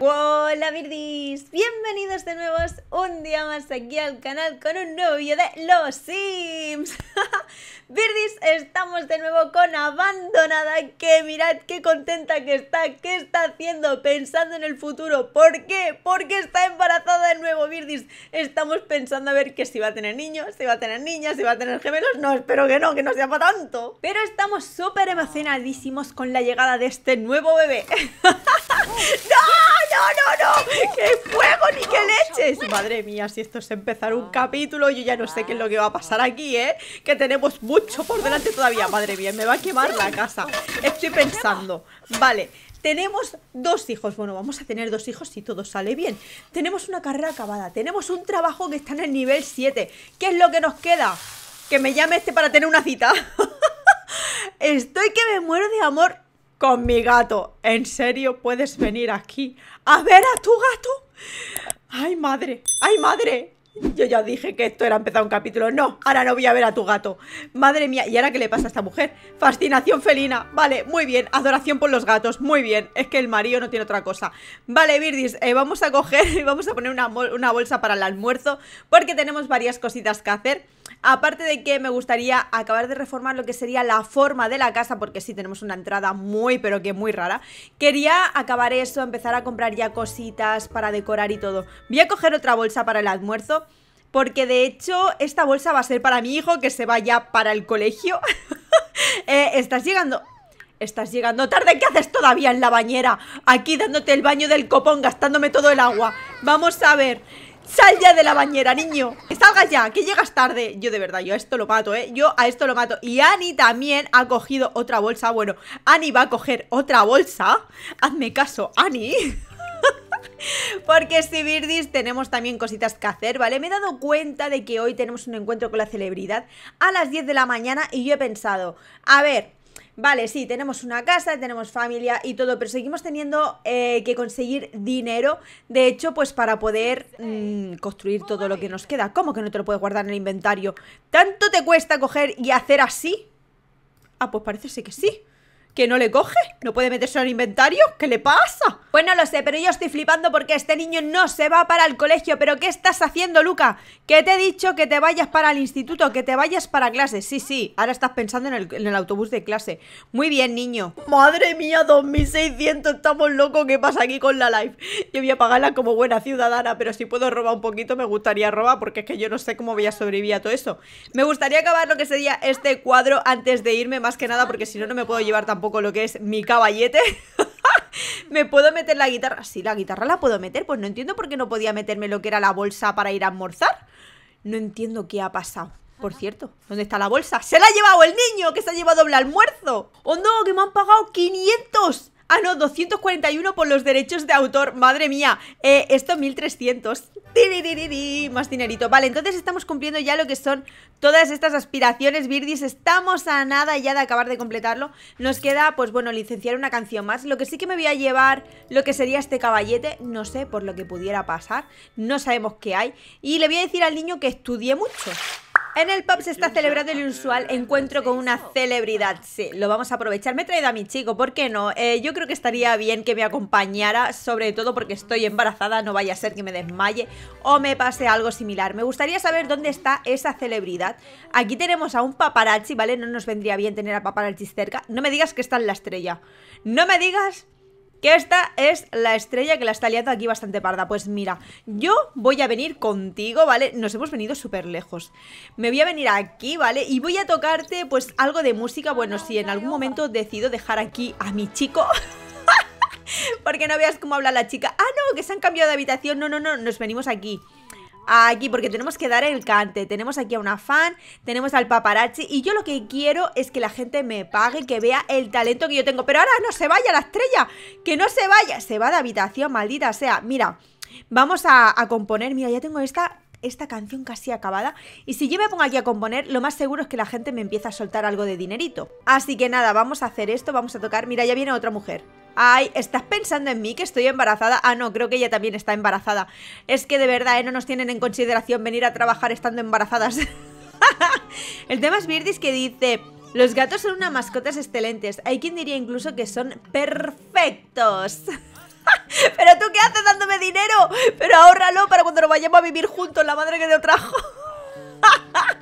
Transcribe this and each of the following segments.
Hola Virdis, bienvenidos de nuevo un día más aquí al canal con un nuevo vídeo de Los Sims Virdis, estamos de nuevo con Abandonada que mirad qué contenta que está, qué está haciendo pensando en el futuro, ¿por qué? Porque está embarazada de nuevo Virdis estamos pensando a ver que si va a tener niños, si va a tener niñas, si va a tener gemelos no, espero que no, que no sea para tanto pero estamos súper emocionadísimos con la llegada de este nuevo bebé ¡No! ¡No! no, no! no, ¡Qué fuego ni qué leches! Madre mía, si esto es empezar un ah. capítulo, yo ya no sé qué es lo que va a pasar aquí, ¿eh? Que tenemos mucho por delante todavía. Madre mía, me va a quemar la casa. Estoy pensando. Vale. Tenemos dos hijos, bueno, vamos a tener dos hijos si todo sale bien. Tenemos una carrera acabada, tenemos un trabajo que está en el nivel 7. ¿Qué es lo que nos queda? Que me llame este para tener una cita. Estoy que me muero de amor con mi gato. ¿En serio puedes venir aquí a ver a tu gato? ¡Ay, madre! ¡Ay, madre! Yo ya dije que esto era empezar un capítulo. No, ahora no voy a ver a tu gato. Madre mía, ¿y ahora qué le pasa a esta mujer? Fascinación felina. Vale, muy bien. Adoración por los gatos. Muy bien. Es que el marido no tiene otra cosa. Vale, Virdis, eh, vamos a coger y vamos a poner una, una bolsa para el almuerzo porque tenemos varias cositas que hacer. Aparte de que me gustaría acabar de reformar lo que sería la forma de la casa, porque sí tenemos una entrada muy, pero que muy rara. Quería acabar eso, empezar a comprar ya cositas para decorar y todo. Voy a coger otra bolsa para el almuerzo. Porque de hecho esta bolsa va a ser para mi hijo que se vaya para el colegio. Eh, estás llegando... Estás llegando tarde, ¿qué haces todavía en la bañera? Aquí dándote el baño del copón, gastándome todo el agua. Vamos a ver. Sal ya de la bañera, niño. Que salgas ya, que llegas tarde. Yo de verdad, yo a esto lo mato, ¿eh? Yo a esto lo mato. Y Ani también ha cogido otra bolsa. Bueno, Ani va a coger otra bolsa. Hazme caso, Ani. Porque si Birdis tenemos también cositas que hacer, ¿vale? Me he dado cuenta de que hoy tenemos un encuentro con la celebridad a las 10 de la mañana y yo he pensado, a ver, vale, sí, tenemos una casa, tenemos familia y todo, pero seguimos teniendo eh, que conseguir dinero, de hecho, pues para poder mm, construir todo lo que nos queda. ¿Cómo que no te lo puedes guardar en el inventario? ¿Tanto te cuesta coger y hacer así? Ah, pues parece que sí que no le coge? ¿No puede meterse en el inventario? ¿Qué le pasa? Pues no lo sé, pero yo estoy flipando porque este niño no se va para el colegio. ¿Pero qué estás haciendo, Luca? Que te he dicho que te vayas para el instituto, que te vayas para clases, Sí, sí, ahora estás pensando en el, en el autobús de clase. Muy bien, niño. Madre mía, 2600, estamos locos. ¿Qué pasa aquí con la live? Yo voy a pagarla como buena ciudadana, pero si puedo robar un poquito, me gustaría robar porque es que yo no sé cómo voy a sobrevivir a todo eso. Me gustaría acabar lo que sería este cuadro antes de irme, más que nada, porque si no, no me puedo llevar tan tampoco lo que es mi caballete. ¿Me puedo meter la guitarra? Sí, la guitarra la puedo meter. Pues no entiendo por qué no podía meterme lo que era la bolsa para ir a almorzar. No entiendo qué ha pasado. Por cierto, ¿dónde está la bolsa? ¡Se la ha llevado el niño que se ha llevado el almuerzo! ¡Oh no, que me han pagado 500! Ah, no, 241 por los derechos de autor. Madre mía, eh, esto 1300. Más dinerito. Vale, entonces estamos cumpliendo ya lo que son todas estas aspiraciones, Virdis. Estamos a nada ya de acabar de completarlo. Nos queda, pues bueno, licenciar una canción más. Lo que sí que me voy a llevar, lo que sería este caballete, no sé por lo que pudiera pasar. No sabemos qué hay. Y le voy a decir al niño que estudie mucho. En el pub se está celebrando el usual encuentro con una celebridad. Sí, lo vamos a aprovechar. Me he traído a mi chico, ¿por qué no? Eh, yo creo que estaría bien que me acompañara, sobre todo porque estoy embarazada, no vaya a ser que me desmaye o me pase algo similar. Me gustaría saber dónde está esa celebridad. Aquí tenemos a un paparazzi, ¿vale? No nos vendría bien tener a paparazzi cerca. No me digas que está en la estrella. No me digas que esta es la estrella que la está liando aquí bastante parda. Pues mira, yo voy a venir contigo, ¿vale? Nos hemos venido súper lejos. Me voy a venir aquí, ¿vale? Y voy a tocarte, pues, algo de música. Bueno, si en algún momento decido dejar aquí a mi chico... Porque no veas cómo habla la chica. Ah, no, que se han cambiado de habitación. No, no, no, nos venimos aquí aquí, porque tenemos que dar el cante. Tenemos aquí a una fan, tenemos al paparazzi. Y yo lo que quiero es que la gente me pague, que vea el talento que yo tengo. Pero ahora no se vaya la estrella, que no se vaya. Se va de habitación, maldita sea. Mira, vamos a, a componer. Mira, ya tengo esta esta canción casi acabada y si yo me pongo aquí a componer, lo más seguro es que la gente me empieza a soltar algo de dinerito. Así que nada, vamos a hacer esto, vamos a tocar... Mira, ya viene otra mujer. Ay, ¿estás pensando en mí que estoy embarazada? Ah, no, creo que ella también está embarazada. Es que de verdad, eh, no nos tienen en consideración venir a trabajar estando embarazadas. El tema es Virdis que dice... Los gatos son unas mascotas excelentes. Hay quien diría incluso que son perfectos. ¿Pero tú qué haces dándome dinero? Pero ahórralo para cuando nos vayamos a vivir juntos, la madre que te trajo.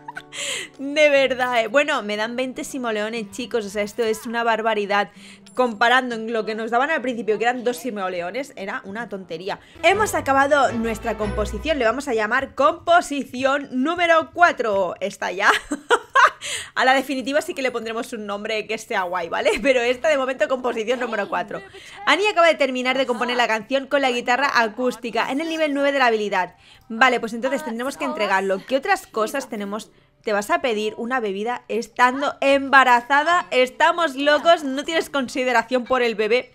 De verdad, eh. Bueno, me dan 20 simoleones, chicos. O sea, esto es una barbaridad. Comparando en lo que nos daban al principio, que eran dos simoleones, era una tontería. Hemos acabado nuestra composición. Le vamos a llamar composición número 4. Está ya. a la definitiva sí que le pondremos un nombre que sea guay, ¿vale? Pero esta de momento composición número 4. Annie acaba de terminar de componer la canción con la guitarra acústica en el nivel 9 de la habilidad. Vale, pues entonces tendremos que entregarlo. ¿Qué otras cosas tenemos? Te vas a pedir una bebida estando embarazada. Estamos locos, no tienes consideración por el bebé.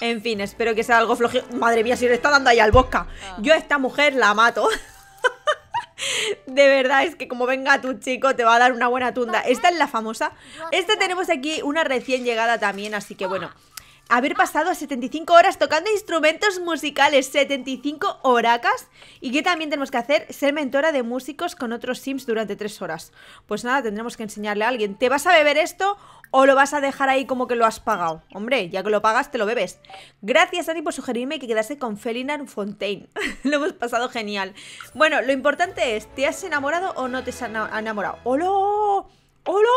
En fin, espero que sea algo flojo. Madre mía, si le está dando ahí al bosca. Yo a esta mujer la mato. De verdad, es que como venga tu chico, te va a dar una buena tunda. Esta es la famosa. Esta tenemos aquí una recién llegada también, así que bueno ah. haber pasado 75 horas tocando instrumentos musicales, 75 horacas. ¿Y qué también tenemos que hacer? Ser mentora de músicos con otros sims durante 3 horas. Pues nada, tendremos que enseñarle a alguien. ¿Te vas a beber esto ¿O lo vas a dejar ahí como que lo has pagado? Hombre, ya que lo pagas, te lo bebes. Gracias, ti por sugerirme que quedase con Felinar Fontaine. lo hemos pasado genial. Bueno, lo importante es, ¿te has enamorado o no te has enamorado? ¡Hola! ¡Olo!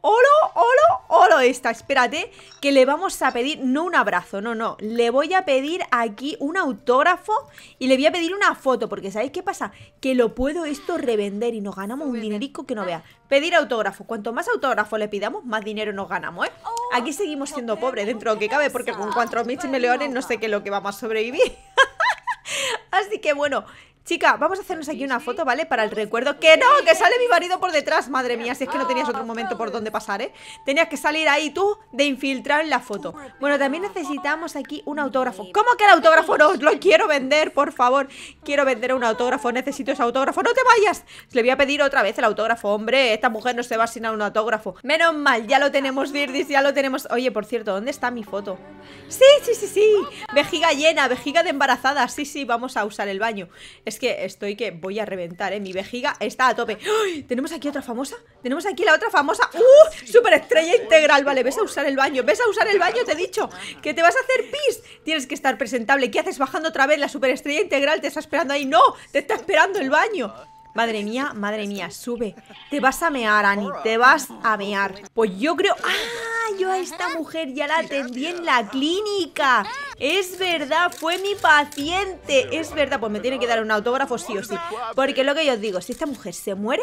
¡Olo! ¡Olo! ¡Olo! Esta, espérate, que le vamos a pedir, no un abrazo, no, no. Le voy a pedir aquí un autógrafo y le voy a pedir una foto, porque ¿sabéis qué pasa? Que lo puedo esto revender y nos ganamos un dinerico que no vea ah. Pedir autógrafo. Cuanto más autógrafo le pidamos, más dinero nos ganamos, ¿eh? Oh, aquí seguimos siendo pobres dentro de lo que cabe, porque con 4.000 leones no sé qué es lo que vamos a sobrevivir. Así que bueno, Chica, vamos a hacernos aquí una foto, ¿vale? Para el recuerdo. ¡Que no! ¡Que sale mi marido por detrás! Madre mía, si es que no tenías otro ah, momento por donde pasar, ¿eh? Tenías que salir ahí tú de infiltrar en la foto. Bueno, también necesitamos aquí un autógrafo. ¿Cómo que el autógrafo? No, lo quiero vender, por favor. Quiero vender un autógrafo. Necesito ese autógrafo. ¡No te vayas! Le voy a pedir otra vez el autógrafo. Hombre, esta mujer no se va sin un autógrafo. Menos mal, ya lo tenemos, Dirdis, ya lo tenemos. Oye, por cierto, ¿dónde está mi foto? Sí, sí, sí, sí. Vejiga llena, vejiga de embarazada. Sí, sí, vamos a usar el baño que estoy que voy a reventar, ¿eh? Mi vejiga está a tope. ¡Ay! ¿Tenemos aquí otra famosa? ¿Tenemos aquí la otra famosa? ¡Uh! Superestrella integral, vale. Ves a usar el baño. Ves a usar el baño, te he dicho. Ah. Que te vas a hacer pis. Tienes que estar presentable. ¿Qué haces bajando otra vez? La superestrella integral te está esperando ahí. ¡No! Te está esperando el baño. Madre mía, madre mía, sube. Te vas a mear, Ani. Te vas a mear. Pues yo creo. ¡Ah! yo a esta mujer ya la atendí en la clínica. Ah. Es verdad, fue mi paciente. Es verdad, pues me tiene que dar un autógrafo sí o sí. Porque lo que yo os digo, si esta mujer se muere,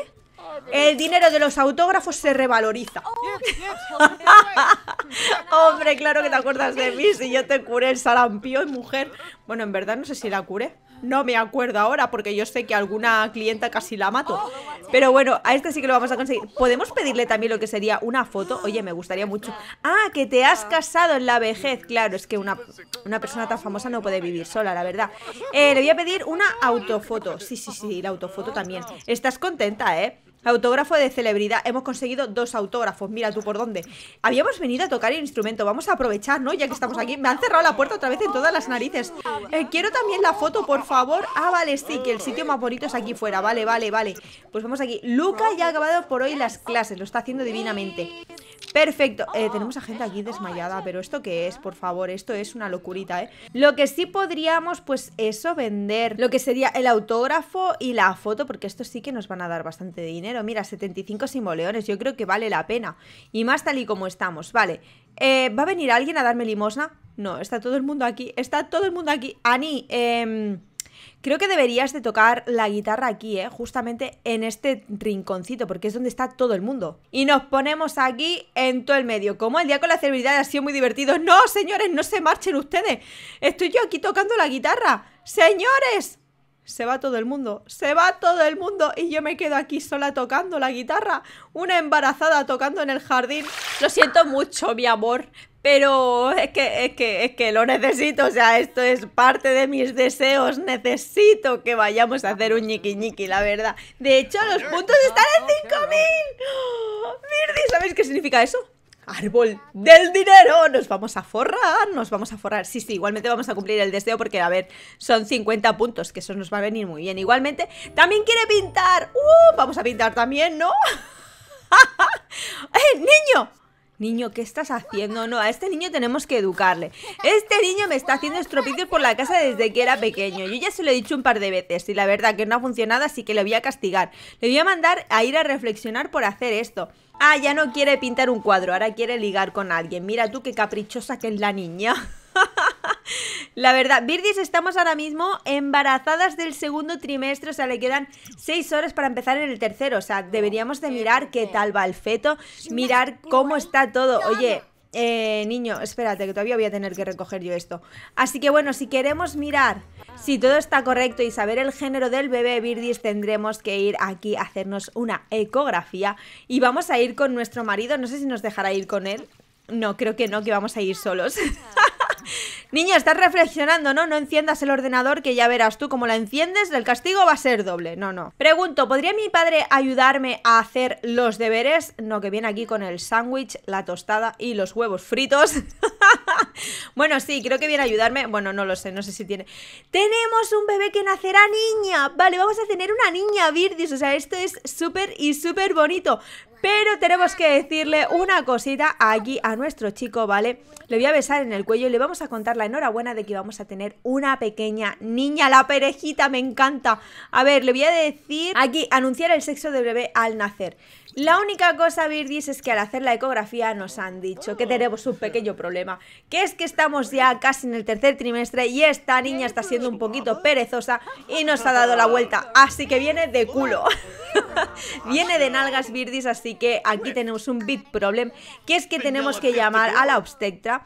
el dinero de los autógrafos se revaloriza. Oh. Hombre, claro que te acuerdas de mí si yo te curé el sarampión, mujer. Bueno, en verdad no sé si la curé. No me acuerdo ahora porque yo sé que alguna clienta casi la mato. Pero bueno, a este sí que lo vamos a conseguir. ¿Podemos pedirle también lo que sería una foto? Oye, me gustaría mucho. Ah, que te has casado en la vejez. Claro, es que una, una persona tan famosa no puede vivir sola, la verdad. Eh, le voy a pedir una autofoto. Sí, sí, sí, la autofoto también. Estás contenta, ¿eh? Autógrafo de celebridad. Hemos conseguido dos autógrafos. Mira tú por dónde. Habíamos venido a tocar el instrumento. Vamos a aprovechar, ¿no? Ya que estamos aquí. Me han cerrado la puerta otra vez en todas las narices. Eh, quiero también la foto, por favor. Ah, vale, sí, que el sitio más bonito es aquí fuera. Vale, vale, vale. Pues vamos aquí. Luca ya ha acabado por hoy las clases. Lo está haciendo divinamente. Perfecto. Eh, oh, tenemos a gente aquí desmayada, pero ¿esto qué es? Por favor, esto es una locurita, ¿eh? Lo que sí podríamos, pues eso, vender. Lo que sería el autógrafo y la foto, porque esto sí que nos van a dar bastante dinero. Mira, 75 simoleones, yo creo que vale la pena. Y más tal y como estamos, vale. Eh, ¿Va a venir alguien a darme limosna? No, está todo el mundo aquí, está todo el mundo aquí. Ani, eh... Creo que deberías de tocar la guitarra aquí, ¿eh? justamente en este rinconcito, porque es donde está todo el mundo. Y nos ponemos aquí en todo el medio. Como el día con la celebridad ha sido muy divertido. No, señores, no se marchen ustedes. Estoy yo aquí tocando la guitarra. Señores, se va todo el mundo, se va todo el mundo y yo me quedo aquí sola tocando la guitarra, una embarazada tocando en el jardín. Lo siento mucho, mi amor, pero es que, es que, lo necesito, o sea, esto es parte de mis deseos, necesito que vayamos a hacer un ñiqui ñiqui, la verdad. De hecho, los puntos pues están en 5000. ¡Oh, ¿sabéis qué significa eso? árbol del dinero. Nos vamos a forrar, nos vamos a forrar. Sí, sí, igualmente vamos a cumplir el deseo porque, a ver, son 50 puntos, que eso nos va a venir muy bien. Igualmente, también quiere pintar. ¡Uh! Vamos a pintar también, ¿no? ¡Eh, niño! niño, ¿qué estás haciendo? No, a este niño tenemos que educarle. Este niño me está haciendo estropicios por la casa desde que era pequeño. Yo ya se lo he dicho un par de veces y la verdad que no ha funcionado, así que le voy a castigar. Le voy a mandar a ir a reflexionar por hacer esto. Ah, ya no quiere pintar un cuadro, ahora quiere ligar con alguien. Mira tú qué caprichosa que es la niña. La verdad, Virdis, estamos ahora mismo embarazadas del segundo trimestre, o sea, le quedan seis horas para empezar en el tercero, o sea, oh, deberíamos de mirar qué tal va el feto, mirar cómo está todo. Oye, eh, niño, espérate, que todavía voy a tener que recoger yo esto. Así que bueno, si queremos mirar si todo está correcto y saber el género del bebé Virdis, tendremos que ir aquí a hacernos una ecografía y vamos a ir con nuestro marido. No sé si nos dejará ir con él. No, creo que no, que vamos a ir solos. Niño, estás reflexionando, ¿no? No enciendas el ordenador que ya verás tú cómo la enciendes, el castigo va a ser doble. No, no. Pregunto, ¿podría mi padre ayudarme a hacer los deberes? No, que viene aquí con el sándwich, la tostada y los huevos fritos. bueno, sí, creo que viene a ayudarme. Bueno, no lo sé, no sé si tiene. Tenemos un bebé que nacerá niña. Vale, vamos a tener una niña, Virdis. O sea, esto es súper y súper bonito. Pero tenemos que decirle una cosita aquí a nuestro chico, ¿vale? Le voy a besar en el cuello y le vamos a contar la enhorabuena de que vamos a tener una pequeña niña, la perejita, me encanta. A ver, le voy a decir aquí, anunciar el sexo del bebé al nacer. La única cosa, Virdis, es que al hacer la ecografía nos han dicho que tenemos un pequeño problema que es que estamos ya casi en el tercer trimestre y esta niña está siendo un poquito perezosa y nos ha dado la vuelta, así que viene de culo. viene de nalgas virdis, así que aquí tenemos un big problem, que es que tenemos que llamar a la obstetra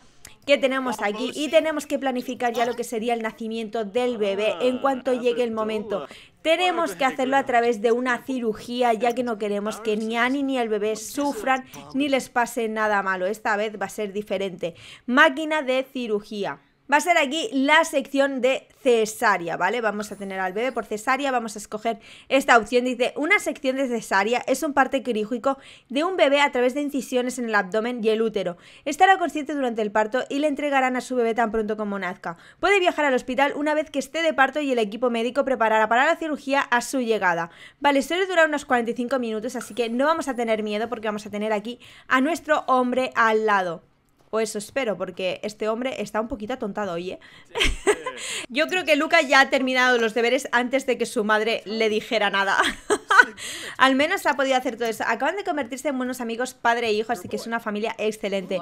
que tenemos aquí y tenemos que planificar ya lo que sería el nacimiento del bebé ah, en cuanto ah, llegue el momento. Ah. Tenemos que pues hacerlo a través de una cirugía ya que no queremos que ni Annie ni el bebé sufran ni les pase nada malo. Esta vez va a ser diferente. Máquina de cirugía va a ser aquí la sección de cesárea, ¿vale? Vamos a tener al bebé por cesárea, vamos a escoger esta opción. Dice, una sección de cesárea es un parte quirúrgico de un bebé a través de incisiones en el abdomen y el útero. Estará consciente durante el parto y le entregarán a su bebé tan pronto como nazca. Puede viajar al hospital una vez que esté de parto y el equipo médico preparará para la cirugía a su llegada. Vale, suele durar unos 45 minutos, así que no vamos a tener miedo porque vamos a tener aquí a nuestro hombre al lado. Pues eso espero, porque este hombre está un poquito atontado oye. Yo creo que Luca ya ha terminado los deberes antes de que su madre le dijera nada. Al menos ha podido hacer todo eso. Acaban de convertirse en buenos amigos padre e hijo, así que es una familia excelente.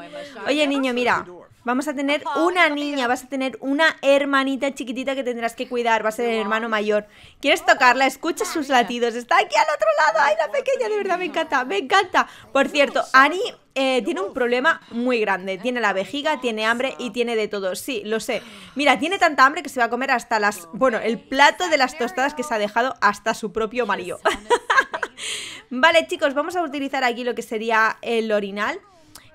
Oye, niño, mira, Vamos a tener una niña, vas a tener una hermanita chiquitita que tendrás que cuidar, va a ser el hermano mayor. ¿Quieres tocarla? Escucha sus latidos, está aquí al otro lado. Ay, la pequeña, de verdad, me encanta, me encanta. Por cierto, Ani eh, tiene un problema muy grande. ¿Eh? Tiene la vejiga, tiene hambre y tiene de todo. Sí, lo sé. Mira, tiene tanta hambre que se va a comer hasta las... Bueno, el plato de las tostadas que se ha dejado hasta su propio marido. vale, chicos, vamos a utilizar aquí lo que sería el orinal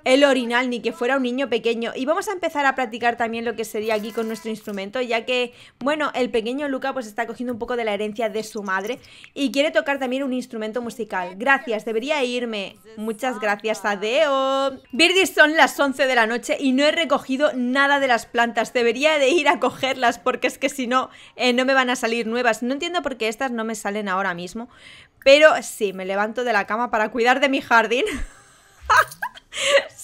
el orinal, ni que fuera un niño pequeño. Y vamos a empezar a practicar también lo que sería aquí con nuestro instrumento, ya que, bueno, el pequeño Luca pues está cogiendo un poco de la herencia de su madre y quiere tocar también un instrumento musical. Gracias, debería irme. Muchas gracias, adeo. Birdy son las 11 de la noche y no he recogido nada de las plantas. Debería de ir a cogerlas porque es que si no, eh, no me van a salir nuevas. No entiendo por qué estas no me salen ahora mismo. Pero sí, me levanto de la cama para cuidar de mi jardín.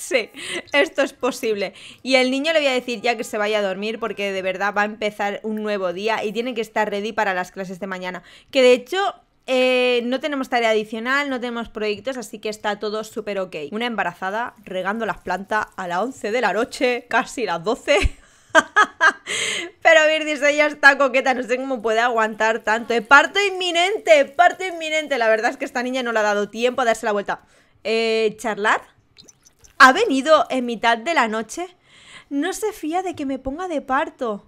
sí, esto es posible. Y el niño le voy a decir ya que se vaya a dormir porque de verdad va a empezar un nuevo día y tiene que estar ready para las clases de mañana. Que de hecho eh, no tenemos tarea adicional, no tenemos proyectos, así que está todo súper ok. Una embarazada regando las plantas a las 11 de la noche, casi las 12. Pero Virgis, ella está coqueta, no sé cómo puede aguantar tanto. Parto inminente, parto inminente. La verdad es que esta niña no le ha dado tiempo a darse la vuelta. Eh, ¿Charlar? ha venido en mitad de la noche. No se fía de que me ponga de parto.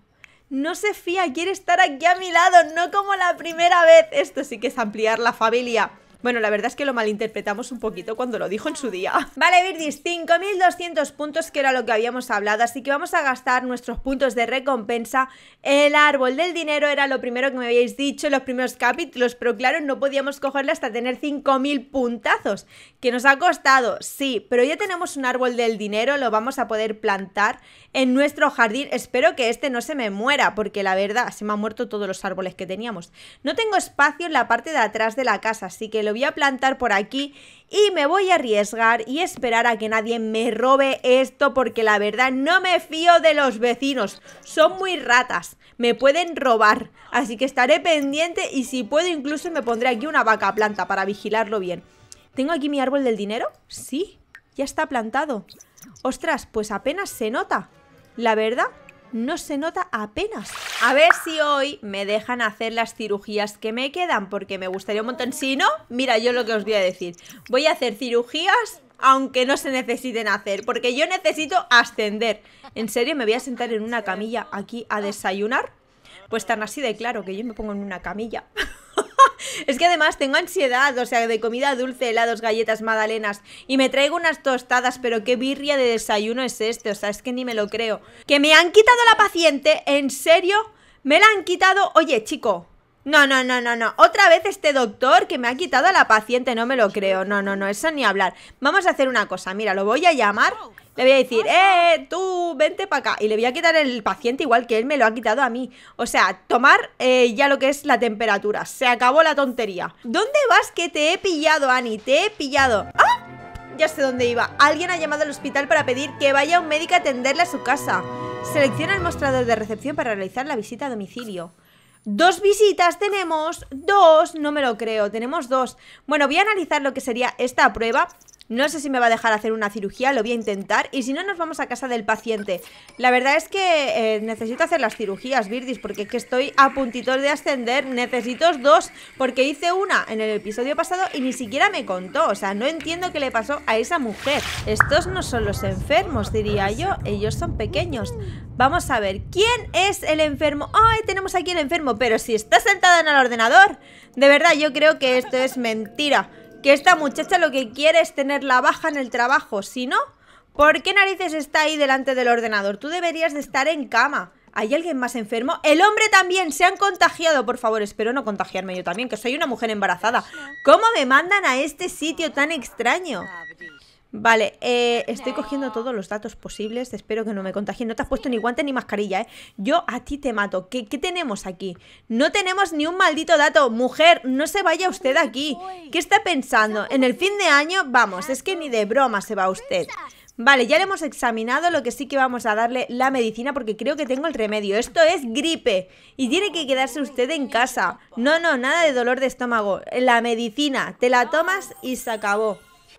No se fía, quiere estar aquí a mi lado, no como la primera vez. Esto sí que es ampliar la familia. Bueno, la verdad es que lo malinterpretamos un poquito cuando lo dijo en su día. Vale, mil 5200 puntos que era lo que habíamos hablado, así que vamos a gastar nuestros puntos de recompensa. El árbol del dinero era lo primero que me habíais dicho en los primeros capítulos, pero claro, no podíamos cogerlo hasta tener 5000 puntazos, que nos ha costado, sí, pero ya tenemos un árbol del dinero, lo vamos a poder plantar en nuestro jardín. Espero que este no se me muera, porque la verdad, se me han muerto todos los árboles que teníamos. No tengo espacio en la parte de atrás de la casa, así que lo lo voy a plantar por aquí y me voy a arriesgar y esperar a que nadie me robe esto porque la verdad no me fío de los vecinos, son muy ratas, me pueden robar, así que estaré pendiente y si puedo incluso me pondré aquí una vaca planta para vigilarlo bien. ¿Tengo aquí mi árbol del dinero? Sí, ya está plantado. Ostras, pues apenas se nota, la verdad no se nota apenas. A ver si hoy me dejan hacer las cirugías que me quedan, porque me gustaría un montón. Si no, mira yo lo que os voy a decir. Voy a hacer cirugías aunque no se necesiten hacer, porque yo necesito ascender. ¿En serio me voy a sentar en una camilla aquí a desayunar? Pues tan así de claro que yo me pongo en una camilla. es que además tengo ansiedad, o sea, de comida dulce, helados, galletas, magdalenas. Y me traigo unas tostadas, pero qué birria de desayuno es este, o sea, es que ni me lo creo. Que me han quitado la paciente, ¿en serio? Me la han quitado, oye, chico. No, no, no, no, no. Otra vez este doctor que me ha quitado a la paciente, no me lo creo. No, no, no, eso ni hablar. Vamos a hacer una cosa, mira, lo voy a llamar le voy a decir, eh, tú, vente para acá. Y le voy a quitar el paciente igual que él me lo ha quitado a mí. O sea, tomar eh, ya lo que es la temperatura. Se acabó la tontería. ¿Dónde vas que te he pillado, Ani? Te he pillado. ¡Ah! Ya sé dónde iba. Alguien ha llamado al hospital para pedir que vaya un médico a atenderle a su casa. Selecciona el mostrador de recepción para realizar la visita a domicilio. Dos visitas tenemos, dos, no me lo creo, tenemos dos. Bueno, voy a analizar lo que sería esta prueba no sé si me va a dejar hacer una cirugía, lo voy a intentar. Y si no, nos vamos a casa del paciente. La verdad es que eh, necesito hacer las cirugías, Virdis, porque es que estoy a puntitos de ascender. Necesito dos, porque hice una en el episodio pasado y ni siquiera me contó. O sea, no entiendo qué le pasó a esa mujer. Estos no son los enfermos, diría yo. Ellos son pequeños. Vamos a ver, ¿quién es el enfermo? ¡Ay, tenemos aquí el enfermo! Pero si está sentado en el ordenador. De verdad, yo creo que esto es mentira que esta muchacha lo que quiere es tener la baja en el trabajo. Si no, ¿por qué narices está ahí delante del ordenador? Tú deberías de estar en cama. ¿Hay alguien más enfermo? El hombre también, se han contagiado, por favor, espero no contagiarme yo también, que soy una mujer embarazada. ¿Cómo me mandan a este sitio tan extraño? Vale, eh, estoy cogiendo todos los datos posibles. Espero que no me contagien. No te has puesto ni guante ni mascarilla, ¿eh? Yo a ti te mato. ¿Qué, tenemos aquí? No tenemos ni un maldito dato. Mujer, no se vaya usted aquí. ¿Qué está pensando? En el fin de año, vamos, es que ni de broma se va usted. Vale, ya le hemos examinado lo que sí que vamos a darle la medicina porque creo que tengo el remedio. Esto es gripe y tiene que quedarse usted en casa. No, no, nada de dolor de estómago. La medicina, te la tomas y se acabó.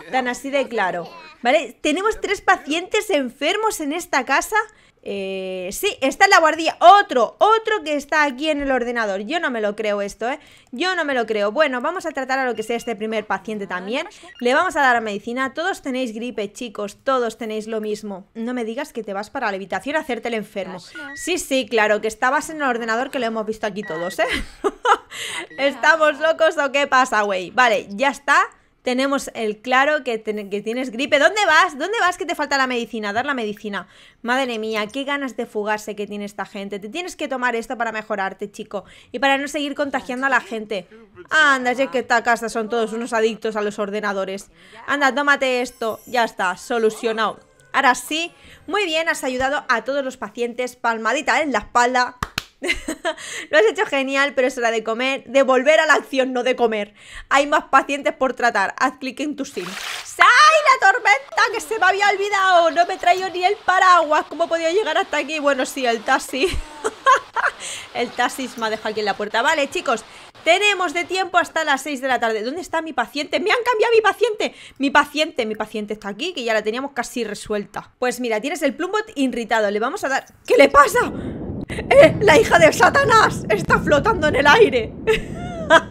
Tan así de claro. ¿Vale? Tenemos tres pacientes enfermos en esta casa. Eh, sí, está en la guardia. Otro, otro que está aquí en el ordenador. Yo no me lo creo esto, ¿eh? Yo no me lo creo. Bueno, vamos a tratar a lo que sea este primer paciente también. Le vamos a dar medicina. Todos tenéis gripe, chicos. Todos tenéis lo mismo. No me digas que te vas para la habitación a hacerte el enfermo. Sí, sí, claro, que estabas en el ordenador que lo hemos visto aquí todos, ¿eh? ¿Estamos locos o qué pasa, güey? Vale, ya está tenemos el claro que, que, tienes gripe. ¿Dónde vas? ¿Dónde vas que te falta la medicina? Dar la medicina. Madre mía, qué ganas de fugarse que tiene esta gente. Te tienes que tomar esto para mejorarte, chico. Y para no seguir contagiando a la gente. Anda, ya que esta casa son todos unos adictos a los ordenadores. Anda, tómate esto. Ya está, solucionado. Ahora sí, muy bien, has ayudado a todos los pacientes. Palmadita en la espalda. Lo has hecho genial, pero es hora de comer, de volver a la acción, no de comer. Hay más pacientes por tratar. Haz clic en tu sim. ¡Ay, la tormenta que se me había olvidado! No me traigo ni el paraguas. ¿Cómo podía llegar hasta aquí? Bueno, sí, el taxi. el taxi me ha dejado aquí en la puerta. Vale, chicos, tenemos de tiempo hasta las 6 de la tarde. ¿Dónde está mi paciente? ¡Me han cambiado mi paciente! Mi paciente, mi paciente está aquí, que ya la teníamos casi resuelta. Pues mira, tienes el plumbot irritado. Le vamos a dar... ¿Qué le pasa? Eh, ¡La hija de Satanás! Está flotando en el aire. está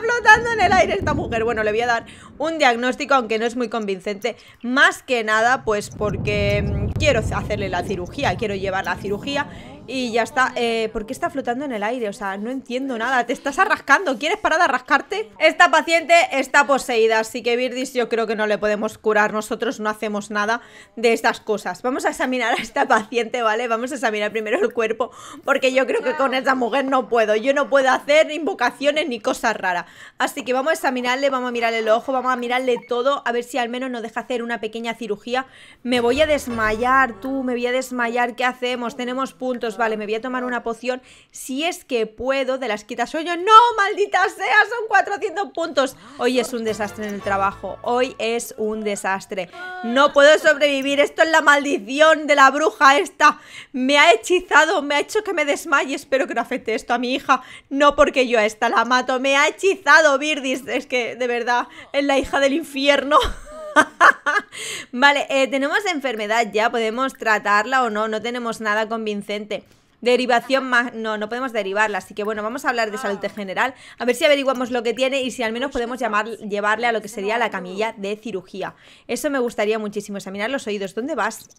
flotando en el aire esta mujer. Bueno, le voy a dar un diagnóstico, aunque no es muy convincente. Más que nada, pues porque mm, quiero hacerle la cirugía, quiero llevar la cirugía y ya está. Eh, ¿Por qué está flotando en el aire? O sea, no entiendo nada. Te estás arrascando. ¿Quieres parar de rascarte? Esta paciente está poseída, así que Virdis yo creo que no le podemos curar. Nosotros no hacemos nada de estas cosas. Vamos a examinar a esta paciente, ¿vale? Vamos a examinar primero el cuerpo, porque yo creo que con esta mujer no puedo. Yo no puedo hacer invocaciones ni cosas raras. Así que vamos a examinarle, vamos a mirarle el ojo, vamos a mirarle todo, a ver si al menos nos deja hacer una pequeña cirugía. Me voy a desmayar, tú, me voy a desmayar. ¿Qué hacemos? Tenemos puntos, vale, me voy a tomar una poción si es que puedo de las quitas sueño ¡No, maldita sea! Son 400 puntos. Hoy es un desastre en el trabajo. Hoy es un desastre. No puedo sobrevivir. Esto es la maldición de la bruja esta. Me ha hechizado, me ha hecho que me desmaye. Espero que no afecte esto a mi hija. No porque yo a esta la mato. Me ha hechizado, Virdis. Es que, de verdad, es la hija del infierno. vale, eh, tenemos enfermedad ya, podemos tratarla o no, no tenemos nada convincente. Derivación más. No, no podemos derivarla. Así que bueno, vamos a hablar de ah. salud general. A ver si averiguamos lo que tiene y si al menos podemos llamar, llevarle a lo que sería la camilla de cirugía. Eso me gustaría muchísimo. Examinar los oídos. ¿Dónde vas?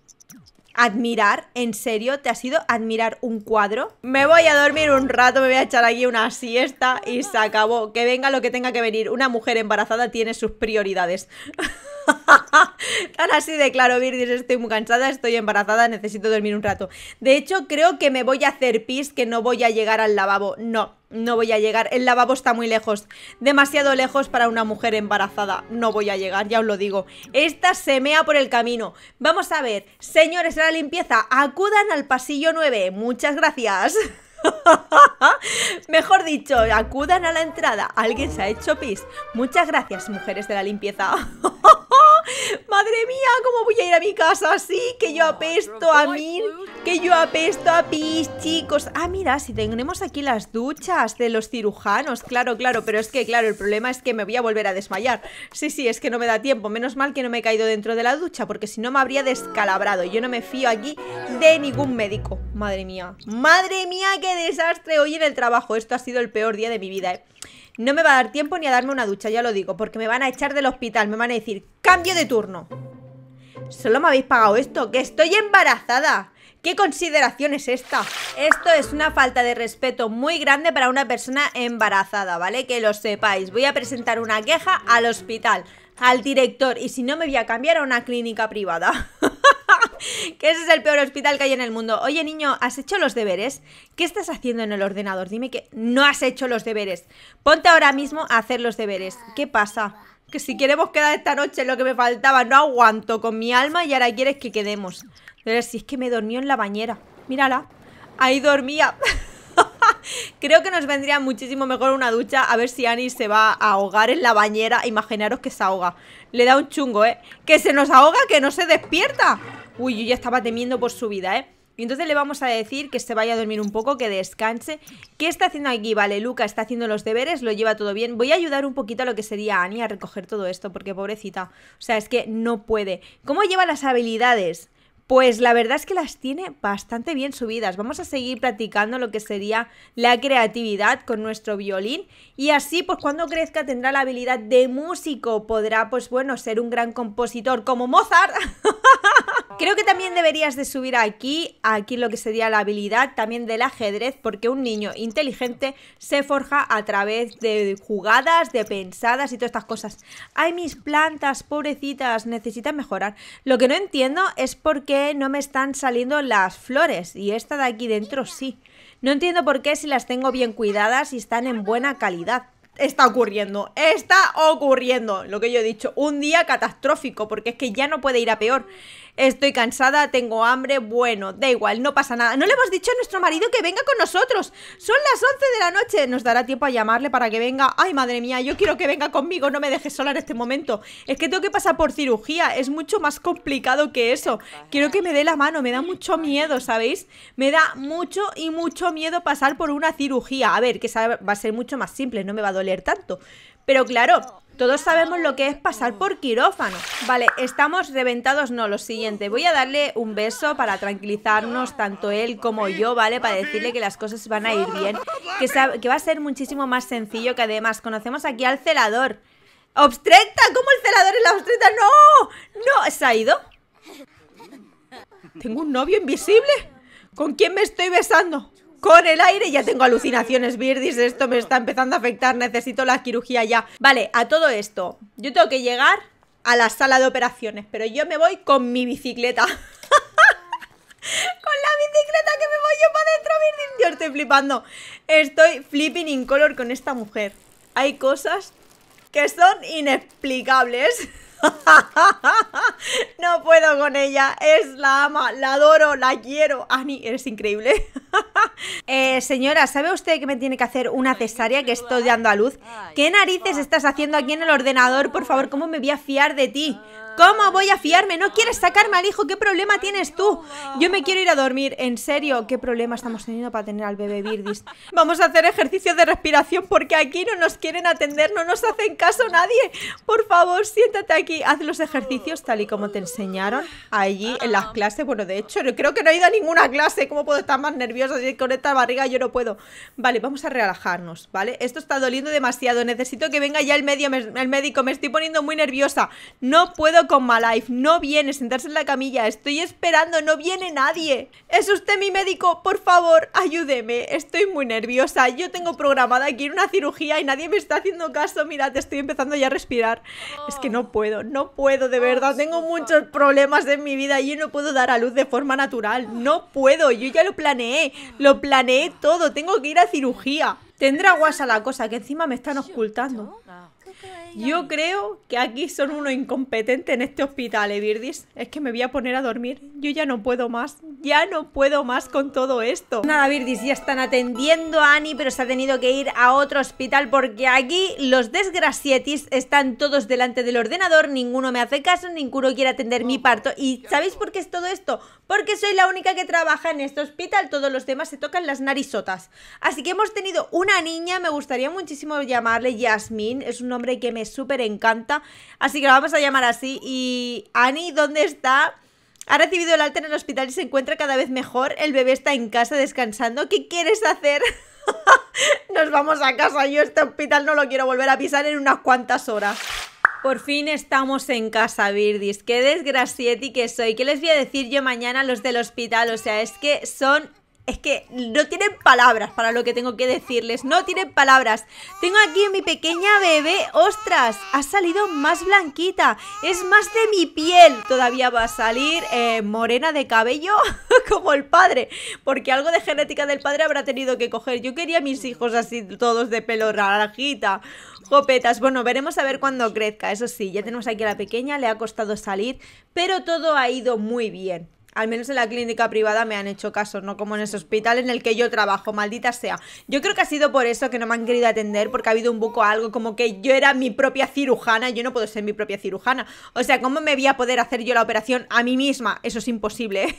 Admirar, en serio, ¿te ha sido admirar un cuadro? Me voy a dormir un rato, me voy a echar aquí una siesta y se acabó. Que venga lo que tenga que venir. Una mujer embarazada tiene sus prioridades. Tan así de claro, Virgis, estoy muy cansada, estoy embarazada, necesito dormir un rato. De hecho, creo que me voy a hacer pis, que no voy a llegar al lavabo. No, no voy a llegar. El lavabo está muy lejos. Demasiado lejos para una mujer embarazada. No voy a llegar, ya os lo digo. Esta semea por el camino. Vamos a ver, señores de la limpieza, acudan al pasillo 9. Muchas gracias. Mejor dicho, acudan a la entrada. Alguien se ha hecho pis. Muchas gracias, mujeres de la limpieza. Madre mía, ¿cómo voy a ir a mi casa así? Que yo apesto a mí, que yo apesto a pis, chicos. Ah, mira, si tenemos aquí las duchas de los cirujanos, claro, claro, pero es que, claro, el problema es que me voy a volver a desmayar. Sí, sí, es que no me da tiempo. Menos mal que no me he caído dentro de la ducha, porque si no me habría descalabrado. Yo no me fío aquí de ningún médico. Madre mía. Madre mía, que desastre hoy en el trabajo. Esto ha sido el peor día de mi vida, ¿eh? No me va a dar tiempo ni a darme una ducha, ya lo digo, porque me van a echar del hospital, me van a decir, cambio de turno. Solo me habéis pagado esto, que estoy embarazada. ¿Qué consideración es esta? Esto es una falta de respeto muy grande para una persona embarazada, ¿vale? Que lo sepáis. Voy a presentar una queja al hospital, al director, y si no me voy a cambiar a una clínica privada. que ese es el peor hospital que hay en el mundo. Oye, niño, ¿has hecho los deberes? ¿Qué estás haciendo en el ordenador? Dime que no has hecho los deberes. Ponte ahora mismo a hacer los deberes. ¿Qué pasa? Que si queremos quedar esta noche, lo que me faltaba, no aguanto con mi alma y ahora quieres que quedemos. Pero si es que me dormí en la bañera. Mírala. Ahí dormía. Creo que nos vendría muchísimo mejor una ducha A ver si Annie se va a ahogar en la bañera Imaginaros que se ahoga Le da un chungo, ¿eh? Que se nos ahoga, que no se despierta Uy, yo ya estaba temiendo por su vida, ¿eh? Y entonces le vamos a decir que se vaya a dormir un poco, que descanse. ¿Qué está haciendo aquí? Vale, Luca está haciendo los deberes, lo lleva todo bien. Voy a ayudar un poquito a lo que sería Annie a recoger todo esto, porque pobrecita. O sea, es que no puede. ¿Cómo lleva las habilidades? Pues la verdad es que las tiene bastante bien subidas. Vamos a seguir practicando lo que sería la creatividad con nuestro violín y así pues cuando crezca tendrá la habilidad de músico, podrá pues bueno ser un gran compositor como Mozart. Creo que también deberías de subir aquí, aquí lo que sería la habilidad también del ajedrez, porque un niño inteligente se forja a través de jugadas, de pensadas y todas estas cosas. Ay, mis plantas, pobrecitas, necesitan mejorar. Lo que no entiendo es por qué no me están saliendo las flores y esta de aquí dentro sí. No entiendo por qué si las tengo bien cuidadas y están en buena calidad. Está ocurriendo, está ocurriendo, lo que yo he dicho, un día catastrófico, porque es que ya no puede ir a peor estoy cansada, tengo hambre, bueno, da igual, no pasa nada. No le hemos dicho a nuestro marido que venga con nosotros. Son las 11 de la noche, nos dará tiempo a llamarle para que venga. Ay, madre mía, yo quiero que venga conmigo, no me dejes sola en este momento. Es que tengo que pasar por cirugía, es mucho más complicado que eso. Quiero que me dé la mano, me da mucho miedo, ¿sabéis? Me da mucho y mucho miedo pasar por una cirugía. A ver, que va a ser mucho más simple, no me va a doler tanto. Pero claro, todos sabemos lo que es pasar por quirófano. Vale, estamos reventados, no, lo siguiente. Voy a darle un beso para tranquilizarnos, tanto él como yo, ¿vale? Para decirle que las cosas van a ir bien. Que, que va a ser muchísimo más sencillo, que además conocemos aquí al celador. ¡Obstreta! ¿Cómo el celador es la obstreta? ¡No! ¡No! ¿Se ha ido? ¿Tengo un novio invisible? ¿Con quién me estoy besando? con el aire ya tengo alucinaciones birdis, esto me está empezando a afectar, necesito la cirugía ya. Vale, a todo esto, yo tengo que llegar a la sala de operaciones, pero yo me voy con mi bicicleta. con la bicicleta que me voy yo para dentro, Yo estoy flipando. Estoy flipping in color con esta mujer. Hay cosas que son inexplicables. no puedo con ella, es la ama, la adoro, la quiero. Ani, ah, eres increíble. Eh, señora, ¿sabe usted que me tiene que hacer una cesárea que estoy dando a luz? ¿Qué narices estás haciendo aquí en el ordenador? Por favor, ¿cómo me voy a fiar de ti? Ah. ¿Cómo voy a fiarme? ¿No quieres sacarme al hijo? ¿Qué problema tienes tú? Yo me quiero ir a dormir. En serio, ¿qué problema estamos teniendo para tener al bebé Virdis? Vamos a hacer ejercicios de respiración porque aquí no nos quieren atender, no nos hacen caso nadie. Por favor, siéntate aquí. Haz los ejercicios tal y como te enseñaron allí en las clases. Bueno, de hecho, creo que no he ido a ninguna clase. ¿Cómo puedo estar más nerviosa con esta barriga yo no puedo? Vale, vamos a relajarnos, ¿vale? Esto está doliendo demasiado. Necesito que venga ya el, el médico. Me estoy poniendo muy nerviosa. No puedo con My Life. No viene, sentarse en la camilla. Estoy esperando, no viene nadie. ¿Es usted mi médico? Por favor, ayúdeme. Estoy muy nerviosa. Yo tengo programada aquí una cirugía y nadie me está haciendo caso. Mira, te estoy empezando ya a respirar. Es que no oh. puedo, no puedo, de verdad. Oh, tengo muchos problemas en mi vida y yo no puedo dar a luz de forma natural. No puedo, yo ya lo planeé. Lo planeé todo. Tengo que ir a cirugía. Tendrá guasa la cosa, que encima me están ocultando. Ah. Yo creo que aquí son unos incompetentes en este hospital, ¿eh, Es que me voy a poner a dormir. Yo ya no puedo más. Ya no puedo más con todo esto. Nada, Virdis, ya están atendiendo a Annie, pero se ha tenido que ir a otro hospital porque aquí los desgracietis están todos delante del ordenador. Ninguno me hace caso, ninguno quiere atender mi parto. ¿Y sabéis por qué es todo esto? Porque soy la única que trabaja en este hospital. Todos los demás se tocan las narizotas. Así que hemos tenido una niña, me gustaría muchísimo llamarle Yasmin. Es un nombre y que me súper encanta. Así que lo vamos a llamar así. Y Ani, ¿dónde está? Ha recibido el alta en el hospital y se encuentra cada vez mejor. El bebé está en casa descansando. ¿Qué quieres hacer? Nos vamos a casa. Yo este hospital no lo quiero volver a pisar en unas cuantas horas. Por fin estamos en casa, Virdis. Qué desgracieti que soy. ¿Qué les voy a decir yo mañana a los del hospital? O sea, es que son es que no tienen palabras para lo que tengo que decirles, no tienen palabras. Tengo aquí a mi pequeña bebé, ostras, ha salido más blanquita, es más de mi piel, todavía va a salir eh, morena de cabello como el padre, porque algo de genética del padre habrá tenido que coger. Yo quería mis hijos así todos de pelo rajita jopetas, bueno, veremos a ver cuando crezca, eso sí, ya tenemos aquí a la pequeña, le ha costado salir, pero todo ha ido muy bien. Al menos en la clínica privada me han hecho caso, no como en ese hospital en el que yo trabajo, maldita sea. Yo creo que ha sido por eso que no me han querido atender, porque ha habido un buco algo como que yo era mi propia cirujana, yo no puedo ser mi propia cirujana. O sea, ¿cómo me voy a poder hacer yo la operación a mí misma? Eso es imposible. ¿eh?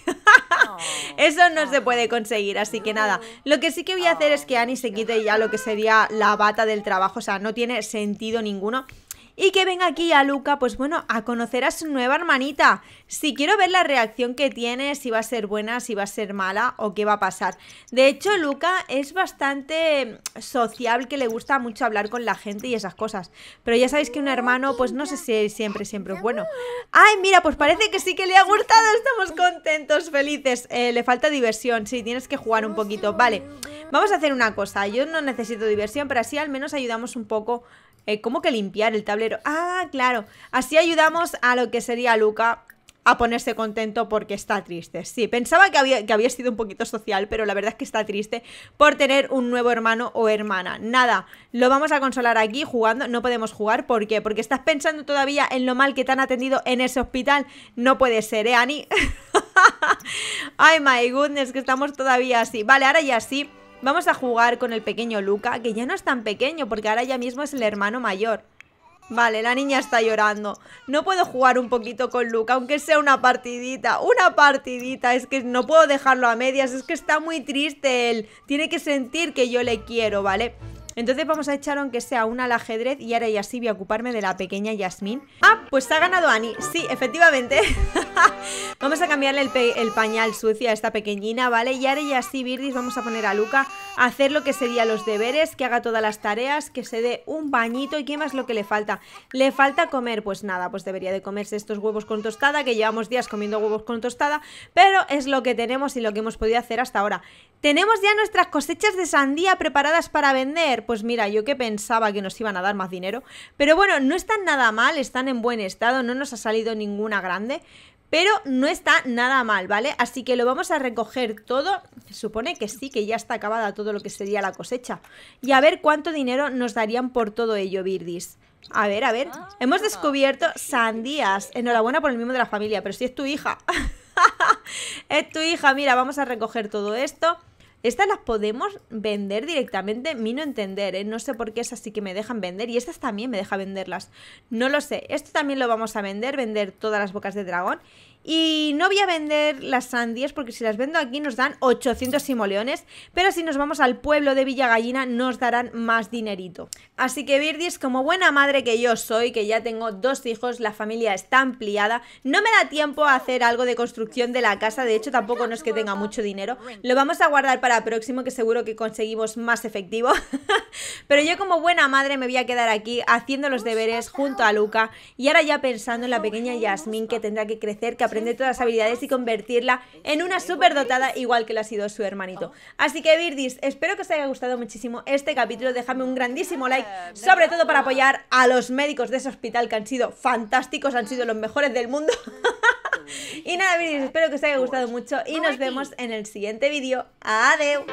eso no se puede conseguir, así que nada. Lo que sí que voy a hacer es que Annie se quite ya lo que sería la bata del trabajo, o sea, no tiene sentido ninguno y que venga aquí a Luca, pues bueno, a conocer a su nueva hermanita. Si quiero ver la reacción que tiene, si va a ser buena, si va a ser mala o qué va a pasar. De hecho, Luca es bastante mm, sociable, que le gusta mucho hablar con la gente y esas cosas. Pero ya sabéis que un hermano, pues no sé si siempre, siempre es bueno. Ay, mira, pues parece que sí que le ha gustado, estamos contentos, felices. Eh, le falta diversión, sí, tienes que jugar un poquito. Vale, vamos a hacer una cosa, yo no necesito diversión, pero así al menos ayudamos un poco eh, ¿Cómo que limpiar el tablero? Ah, claro. Así ayudamos a lo que sería Luca a ponerse contento porque está triste. Sí, pensaba que había, que había sido un poquito social, pero la verdad es que está triste por tener un nuevo hermano o hermana. Nada, lo vamos a consolar aquí jugando. No podemos jugar, ¿por qué? Porque estás pensando todavía en lo mal que te han atendido en ese hospital. No puede ser, ¿eh, Ani? Ay, my goodness, que estamos todavía así. Vale, ahora ya sí Vamos a jugar con el pequeño Luca, que ya no es tan pequeño, porque ahora ya mismo es el hermano mayor. Vale, la niña está llorando. No puedo jugar un poquito con Luca, aunque sea una partidita. Una partidita. Es que no puedo dejarlo a medias. Es que está muy triste él. Tiene que sentir que yo le quiero, ¿vale? Entonces vamos a echar aunque sea una al ajedrez y ahora ya sí voy a ocuparme de la pequeña Yasmín. Ah, pues ha ganado Ani. Sí, efectivamente. vamos a cambiarle el, pañal sucio a esta pequeñina, ¿vale? Y ahora ya sí, Birdis, vamos a poner a Luca a hacer lo que sería los deberes, que haga todas las tareas, que se dé un bañito y qué más lo que le falta. Le falta comer, pues nada, pues debería de comerse estos huevos con tostada, que llevamos días comiendo huevos con tostada, pero es lo que tenemos y lo que hemos podido hacer hasta ahora. Tenemos ya nuestras cosechas de sandía preparadas para vender. Pues mira, yo que pensaba que nos iban a dar más dinero. Pero bueno, no están nada mal, están en buen estado, no nos ha salido ninguna grande. Pero no está nada mal, ¿vale? Así que lo vamos a recoger todo. Se supone que sí, que ya está acabada todo lo que sería la cosecha. Y a ver cuánto dinero nos darían por todo ello, Birdis. A ver, a ver. Hemos ah. descubierto sandías. Enhorabuena por el mismo de la familia, pero si es tu hija. es tu hija, mira, vamos a recoger todo esto. Estas las podemos vender directamente, mi no entender, ¿eh? no sé por qué es así que me dejan vender y estas también me deja venderlas. No lo sé, esto también lo vamos a vender, vender todas las bocas de dragón y no voy a vender las sandías porque si las vendo aquí nos dan 800 simoleones, pero si nos vamos al pueblo de Villagallina nos darán más dinerito. Así que Virdis, como buena madre que yo soy, que ya tengo dos hijos, la familia está ampliada, no me da tiempo a hacer algo de construcción de la casa, de hecho tampoco no es que tenga mucho dinero, lo vamos a guardar para próximo que seguro que conseguimos más efectivo. pero yo como buena madre me voy a quedar aquí haciendo los deberes junto a Luca y ahora ya pensando en la pequeña Yasmín que tendrá que crecer, que aprender todas las habilidades y convertirla en una dotada igual que lo ha sido su hermanito. Así que Virdis, espero que os haya gustado muchísimo este capítulo. Déjame un grandísimo like, sobre todo para apoyar a los médicos de ese hospital que han sido fantásticos, han sido los mejores del mundo. y nada, Virdis, espero que os haya gustado mucho y nos vemos en el siguiente vídeo. Adiós.